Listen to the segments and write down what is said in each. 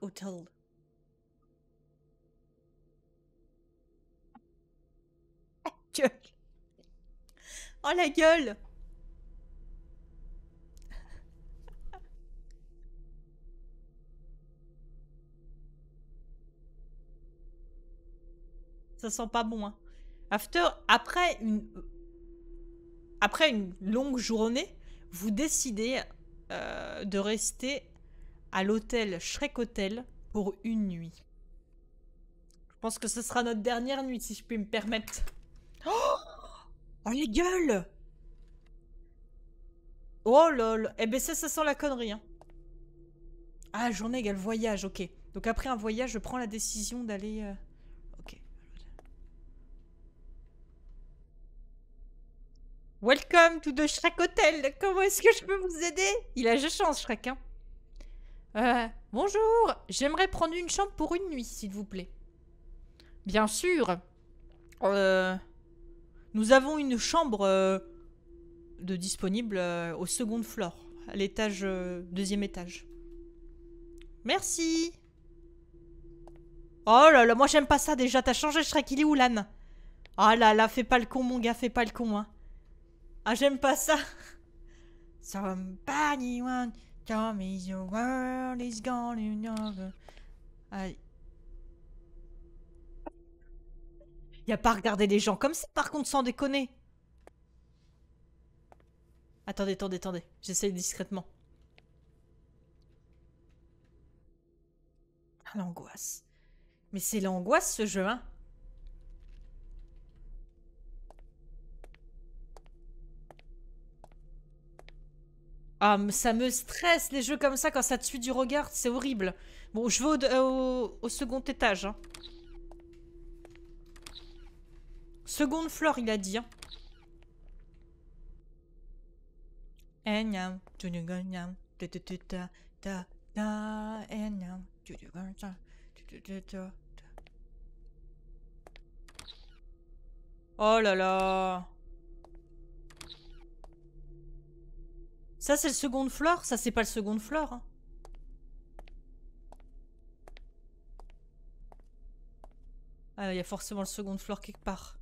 Hotel. Oh, la gueule Ça sent pas bon. Hein. After, après une, après une longue journée, vous décidez euh, de rester à l'hôtel Shrek Hotel pour une nuit. Je pense que ce sera notre dernière nuit, si je puis me permettre. Oh, les gueules Oh lol Eh ben ça, ça sent la connerie, hein. Ah, journée égale voyage, ok. Donc après un voyage, je prends la décision d'aller... Euh, ok. Welcome to the Shrek Hotel Comment est-ce que je peux vous aider Il a je chance, Shrek, hein euh, bonjour, j'aimerais prendre une chambre pour une nuit, s'il vous plaît. Bien sûr. Euh, nous avons une chambre euh, de disponible euh, au second floor, à l'étage deuxième étage. Merci. Oh là là, moi j'aime pas ça déjà. T'as changé Shrek, il est où Ah là là, fais pas le con mon gars, fais pas le con hein. Ah j'aime pas ça. ni one Come is Y a pas regarder des gens comme ça par contre sans déconner. Attendez, attendez, attendez. J'essaye discrètement. Ah, l'angoisse. Mais c'est l'angoisse ce jeu, hein Ah, ça me stresse les jeux comme ça quand ça te suit du regard, c'est horrible. Bon, je vais au, euh, second étage. Hein. Seconde fleur, il a dit. Oh là là Ça, c'est le second floor Ça, c'est pas le second floor. Hein. Ah, il y a forcément le second floor quelque part.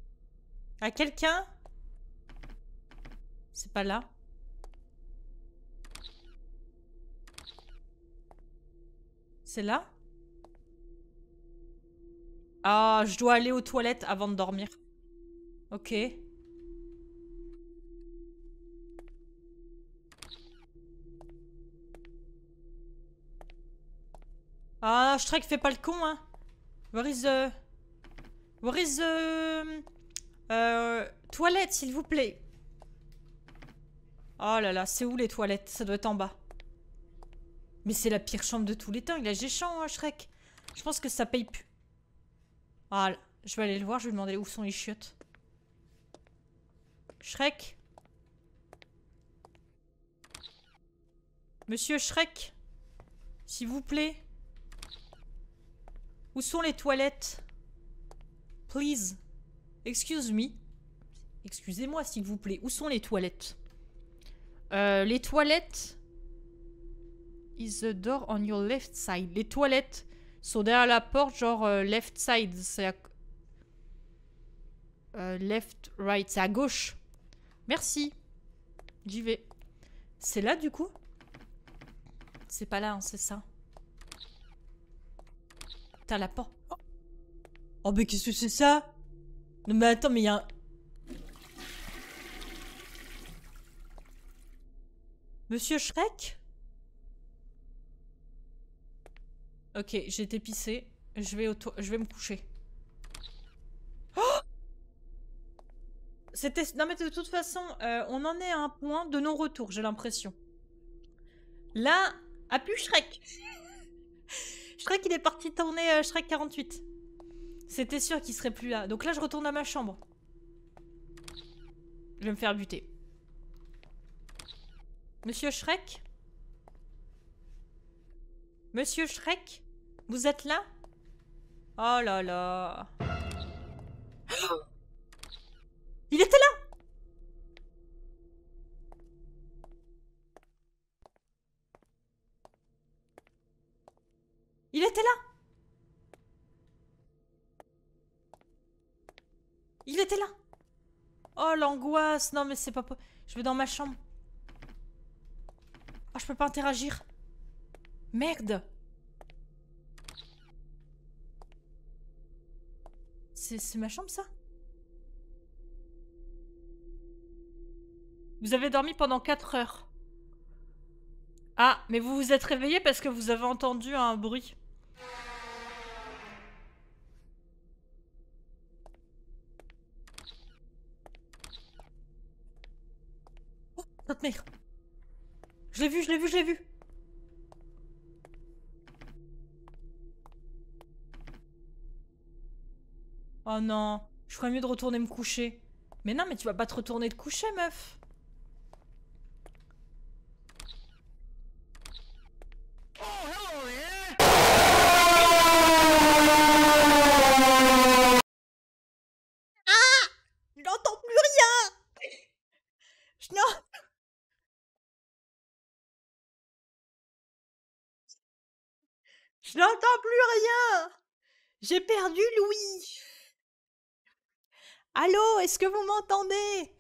À ah, quelqu'un C'est pas là. C'est là Ah, je dois aller aux toilettes avant de dormir. Ok. Ah, Shrek, fais pas le con, hein. Where is the... Euh, Where is the... Euh, euh, toilette, s'il vous plaît. Oh là là, c'est où les toilettes Ça doit être en bas. Mais c'est la pire chambre de tous les temps. Il a géchant, hein, Shrek. Je pense que ça paye plus. Ah, je vais aller le voir. Je vais demander où sont les chiottes. Shrek Monsieur Shrek S'il vous plaît où sont les toilettes Please. Excuse me. Excusez-moi, s'il vous plaît. Où sont les toilettes euh, Les toilettes... Is the door on your left side Les toilettes sont derrière la porte, genre euh, left side. C'est euh, left, right. C'est à gauche. Merci. J'y vais. C'est là, du coup C'est pas là, hein, c'est ça. T'as la porte. Oh, mais qu'est-ce que c'est ça Non mais attends, mais il y a un... Monsieur Shrek Ok, j'ai été pissée. Je vais, je vais me coucher. Oh C'était... Non mais de toute façon, euh, on en est à un point de non-retour, j'ai l'impression. Là, appuie Shrek Shrek, il est parti tourner euh, Shrek 48. C'était sûr qu'il serait plus là. Donc là, je retourne à ma chambre. Je vais me faire buter. Monsieur Shrek Monsieur Shrek Vous êtes là Oh là là Il était là Il était là Il était là Oh l'angoisse Non mais c'est pas... Je vais dans ma chambre. Oh je peux pas interagir. Merde C'est ma chambre ça Vous avez dormi pendant 4 heures. Ah, mais vous vous êtes réveillé parce que vous avez entendu un bruit. mère. Je l'ai vu, je l'ai vu, je l'ai vu. Oh non, je ferais mieux de retourner me coucher. Mais non, mais tu vas pas te retourner te coucher, meuf. Je n'entends plus rien. J'ai perdu Louis. Allô, est-ce que vous m'entendez